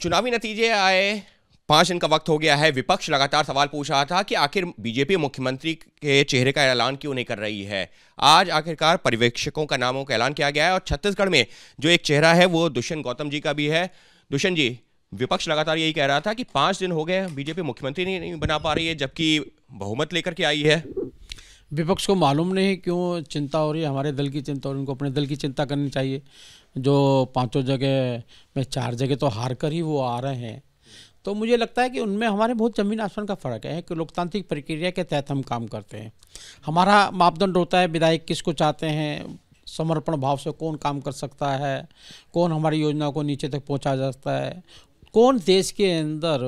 चुनावी नतीजे आए पाँच दिन का वक्त हो गया है विपक्ष लगातार सवाल पूछ रहा था कि आखिर बीजेपी मुख्यमंत्री के चेहरे का ऐलान क्यों नहीं कर रही है आज आखिरकार पर्यवेक्षकों का नामों का ऐलान किया गया है और छत्तीसगढ़ में जो एक चेहरा है वो दुष्यंत गौतम जी का भी है दुष्यंत जी विपक्ष लगातार यही कह रहा था कि पाँच दिन हो गए बीजेपी मुख्यमंत्री नहीं, नहीं बना पा रही है जबकि बहुमत लेकर के आई है विपक्ष को मालूम नहीं क्यों चिंता हो रही है हमारे दल की चिंता और उनको अपने दल की चिंता करनी चाहिए जो पांचों जगह में चार जगह तो हार कर ही वो आ रहे हैं तो मुझे लगता है कि उनमें हमारे बहुत ज़मीन आसमान का फ़र्क है कि लोकतांत्रिक प्रक्रिया के तहत हम काम करते हैं हमारा मापदंड होता है विधायक किसको चाहते हैं समर्पण भाव से कौन काम कर सकता है कौन हमारी योजना को नीचे तक पहुँचा जा सकता है कौन देश के अंदर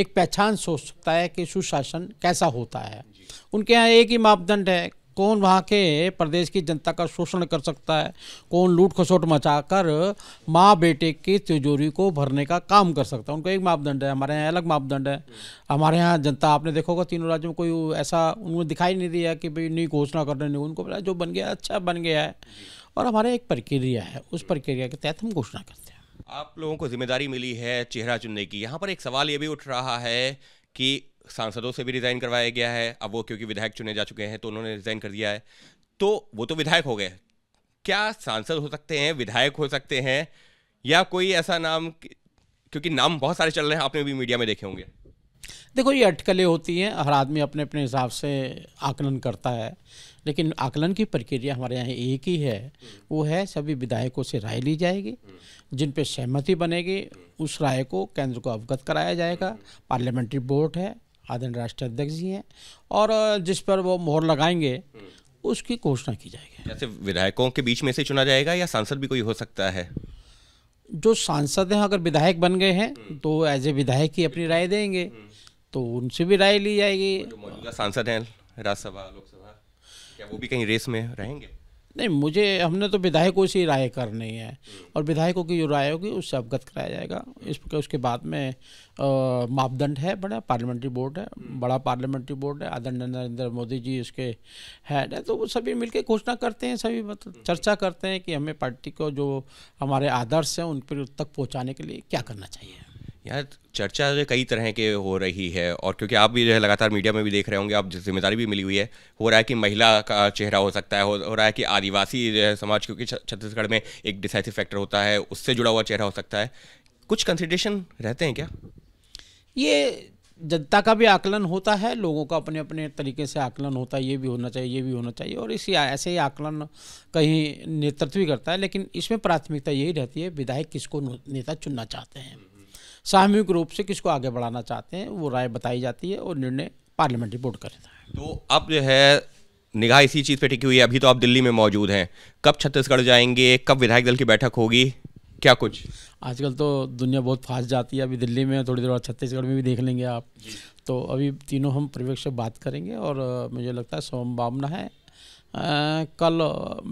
एक पहचान सोच सकता है कि सुशासन कैसा होता है उनके यहाँ एक ही मापदंड है कौन वहाँ के प्रदेश की जनता का शोषण कर सकता है कौन लूट खसोट मचाकर माँ बेटे की तिजोरी को भरने का काम कर सकता है उनका एक मापदंड है हमारे यहाँ अलग मापदंड है हमारे यहाँ जनता आपने देखा होगा तीनों राज्यों में कोई ऐसा उन्हें दिखाई नहीं दिया कि भाई नई घोषणा करने नहीं उनको बोला जो बन गया अच्छा बन गया है और हमारे एक प्रक्रिया है उस प्रक्रिया के तहत हम घोषणा करते हैं आप लोगों को जिम्मेदारी मिली है चेहरा चुनने की यहाँ पर एक सवाल ये भी उठ रहा है कि सांसदों से भी रिज़ाइन करवाया गया है अब वो क्योंकि विधायक चुने जा चुके हैं तो उन्होंने रिज़ाइन कर दिया है तो वो तो विधायक हो गए क्या सांसद हो सकते हैं विधायक हो सकते हैं या कोई ऐसा नाम क्योंकि नाम बहुत सारे चल रहे हैं आपने भी मीडिया में देखे होंगे देखो ये अटकलें होती हैं हर आदमी अपने अपने हिसाब से आकलन करता है लेकिन आकलन की प्रक्रिया हमारे यहाँ एक ही है वो है सभी विधायकों से राय ली जाएगी जिन पे सहमति बनेगी उस राय को केंद्र को अवगत कराया जाएगा पार्लियामेंट्री बोर्ड है आदरण राष्ट्रीय अध्यक्ष जी हैं और जिस पर वो मोहर लगाएंगे उसकी घोषणा की जाएगी जैसे विधायकों के बीच में से चुना जाएगा या सांसद भी कोई हो सकता है जो सांसद हैं अगर विधायक बन गए हैं तो एज ए विधायक ही अपनी राय देंगे तो उनसे भी राय ली जाएगी मौजूदा सांसद हैं राज्यसभा लोकसभा क्या वो भी कहीं रेस में रहेंगे नहीं मुझे हमने तो विधायकों से राय करनी है और विधायकों की जो राय होगी उससे अवगत कराया जाएगा इस उसके बाद में मापदंड है बड़ा पार्लियामेंट्री बोर्ड है बड़ा पार्लियामेंट्री बोर्ड है आदरणीय नरेंद्र मोदी जी उसके हेड है तो वो सभी मिलकर घोषणा करते हैं सभी मतलब चर्चा करते हैं कि हमें पार्टी को जो हमारे आदर्श हैं उन पर तक पहुँचाने के लिए क्या करना चाहिए यार चर्चा तो कई तरह के हो रही है और क्योंकि आप भी जो है लगातार मीडिया में भी देख रहे होंगे आप जिम्मेदारी भी मिली हुई है हो रहा है कि महिला का चेहरा हो सकता है हो, हो रहा है कि आदिवासी जो है समाज क्योंकि छत्तीसगढ़ में एक डिसाइसिव फैक्टर होता है उससे जुड़ा हुआ चेहरा हो सकता है कुछ कंसिडरेशन रहते हैं क्या ये जनता का भी आकलन होता है लोगों का अपने अपने तरीके से आकलन होता है ये भी होना चाहिए ये भी होना चाहिए और इसी ऐसे ही आकलन कहीं नेतृत्व भी करता है लेकिन इसमें प्राथमिकता यही रहती है विधायक किसको नेता चुनना चाहते हैं सामूहिक रूप से किसको आगे बढ़ाना चाहते हैं वो राय बताई जाती है और निर्णय पार्लियामेंट्री बोर्ड करता है तो अब जो है निगाह इसी चीज़ पे टिकी हुई है अभी तो आप दिल्ली में मौजूद हैं कब छत्तीसगढ़ जाएंगे कब विधायक दल की बैठक होगी क्या कुछ आजकल तो दुनिया बहुत फास्ट जाती है अभी दिल्ली में थोड़ी देर बाद छत्तीसगढ़ में भी देख लेंगे आप तो अभी तीनों हम परिवेश से बात करेंगे और मुझे लगता है संभावना है कल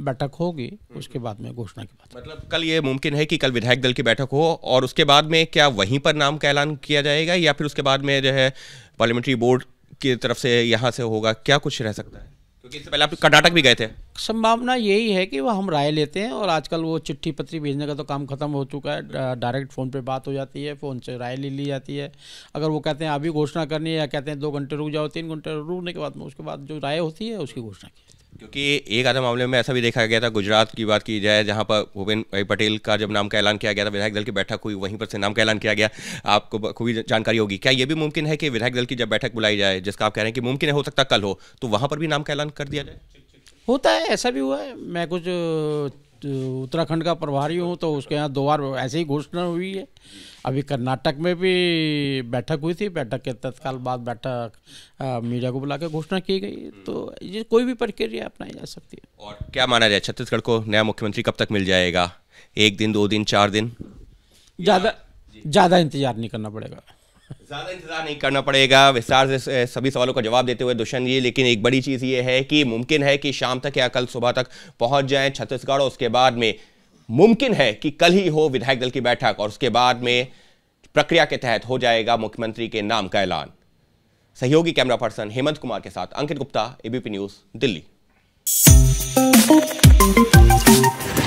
बैठक होगी उसके बाद में घोषणा की बात मतलब कल ये मुमकिन है कि कल विधायक दल की बैठक हो और उसके बाद में क्या वहीं पर नाम का ऐलान किया जाएगा या फिर उसके बाद में जो है पार्लियामेंट्री बोर्ड की तरफ से यहाँ से होगा क्या कुछ रह सकता है क्योंकि इससे पहले आप कर्नाटक भी गए थे संभावना यही है कि वह हम राय लेते हैं और आजकल वो चिट्ठी पत्री भेजने का तो काम खत्म हो चुका है डायरेक्ट फ़ोन पे बात हो जाती है फ़ोन से राय ले ली जाती है अगर वो कहते हैं अभी घोषणा करनी है या कहते हैं दो घंटे रुक जाओ तीन घंटे रुकने के बाद में उसके बाद जो राय होती है उसकी घोषणा की जाती है क्योंकि एक आधे मामले में ऐसा भी देखा गया था गुजरात की बात की जाए जहां पर भूपेन्द्र भाई पटेल का जब नाम का ऐलान किया गया था विधायक दल की बैठक हुई वहीं पर से नाम का ऐलान किया गया आपको खूबी जानकारी होगी क्या ये भी मुमकिन है कि विधायक दल की जब बैठक बुलाई जाए जिसका आप कह रहे हैं कि मुमकिन है हो सकता कल हो तो वहाँ पर भी नाम का ऐलान कर दिया जाए होता है ऐसा भी हुआ है मैं कुछ उत्तराखंड का प्रभारी हूँ तो उसके यहाँ दो बार ऐसे ही घोषणा हुई है अभी कर्नाटक में भी बैठक हुई थी बैठक के तत्काल बाद बैठक मीडिया को बुला के घोषणा की गई तो ये कोई भी प्रक्रिया अपनाई जा सकती है और क्या माना जाए छत्तीसगढ़ को नया मुख्यमंत्री कब तक मिल जाएगा एक दिन दो दिन चार दिन ज़्यादा ज़्यादा इंतजार नहीं करना पड़ेगा ज़्यादा इंतजार नहीं करना पड़ेगा विस्तार से सभी सवालों का जवाब देते हुए दुष्यंत जी लेकिन एक बड़ी चीज़ ये है कि मुमकिन है कि शाम तक या कल सुबह तक पहुंच जाएं छत्तीसगढ़ उसके बाद में मुमकिन है कि कल ही हो विधायक दल की बैठक और उसके बाद में प्रक्रिया के तहत हो जाएगा मुख्यमंत्री के नाम का ऐलान सहयोगी कैमरा पर्सन हेमंत कुमार के साथ अंकित गुप्ता एबीपी न्यूज़ दिल्ली